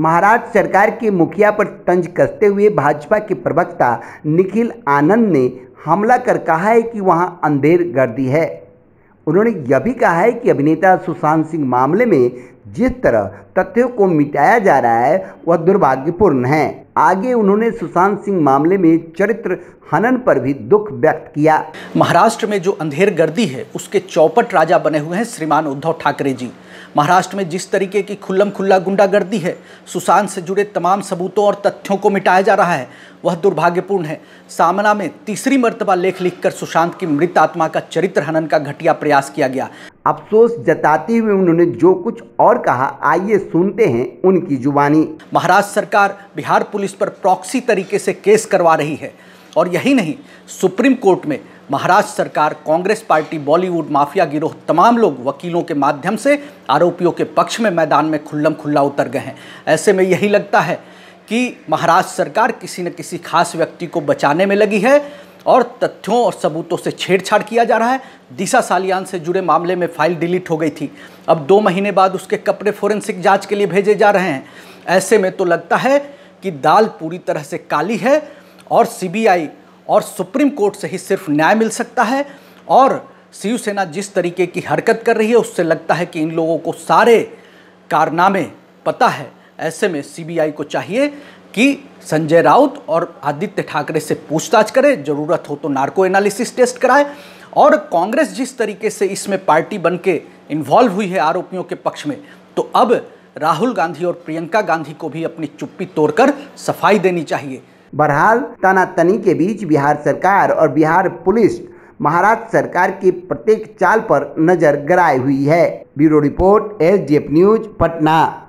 महाराज सरकार के मुखिया पर तंज कसते हुए भाजपा के प्रवक्ता निखिल आनंद ने हमला कर कहा है कि वहां अंधेर गर्दी है उन्होंने यह भी कहा है कि अभिनेता सुशांत सिंह मामले में जिस तरह तथ्यों को मिटाया जा रहा है वह दुर्भाग्यपूर्ण है आगे उन्होंने सुशांत सिंह मामले में चरित्र हनन पर भी दुख व्यक्त किया महाराष्ट्र में जो अंधेर गर्दी है उसके चौपट राजा बने हुए हैं श्रीमान उद्धव ठाकरे जी महाराष्ट्र में जिस तरीके की खुल्लम खुल्ला गुंडागर्दी है सुशांत से जुड़े तमाम सबूतों और तथ्यों को मिटाया जा रहा है वह दुर्भाग्यपूर्ण है सामना में तीसरी मर्तबा लेख लिखकर सुशांत की मृत आत्मा का चरित्र हनन का घटिया प्रयास किया गया अफसोस जताते हुए उन्होंने जो कुछ और कहा आइए सुनते हैं उनकी जुबानी महाराष्ट्र सरकार बिहार पुलिस पर प्रॉक्सी तरीके से केस करवा रही है और यही नहीं सुप्रीम कोर्ट में महाराष्ट्र सरकार कांग्रेस पार्टी बॉलीवुड माफिया गिरोह तमाम लोग वकीलों के माध्यम से आरोपियों के पक्ष में मैदान में खुल्लम खुल्ला उतर गए हैं ऐसे में यही लगता है कि महाराष्ट्र सरकार किसी न किसी खास व्यक्ति को बचाने में लगी है और तथ्यों और सबूतों से छेड़छाड़ किया जा रहा है दिशा सालियान से जुड़े मामले में फाइल डिलीट हो गई थी अब दो महीने बाद उसके कपड़े फोरेंसिक जांच के लिए भेजे जा रहे हैं ऐसे में तो लगता है कि दाल पूरी तरह से काली है और सीबीआई और सुप्रीम कोर्ट से ही सिर्फ न्याय मिल सकता है और शिवसेना जिस तरीके की हरकत कर रही है उससे लगता है कि इन लोगों को सारे कारनामे पता है ऐसे में सीबीआई को चाहिए कि संजय राउत और आदित्य ठाकरे से पूछताछ करें ज़रूरत हो तो नार्को एनालिसिस टेस्ट कराए और कांग्रेस जिस तरीके से इसमें पार्टी बन के इन्वॉल्व हुई है आरोपियों के पक्ष में तो अब राहुल गांधी और प्रियंका गांधी को भी अपनी चुप्पी तोड़कर सफाई देनी चाहिए बहरहाल तनातनी के बीच बिहार सरकार और बिहार पुलिस महाराष्ट्र सरकार की प्रत्येक चाल पर नजर गड़ाई हुई है bureau report S news Patna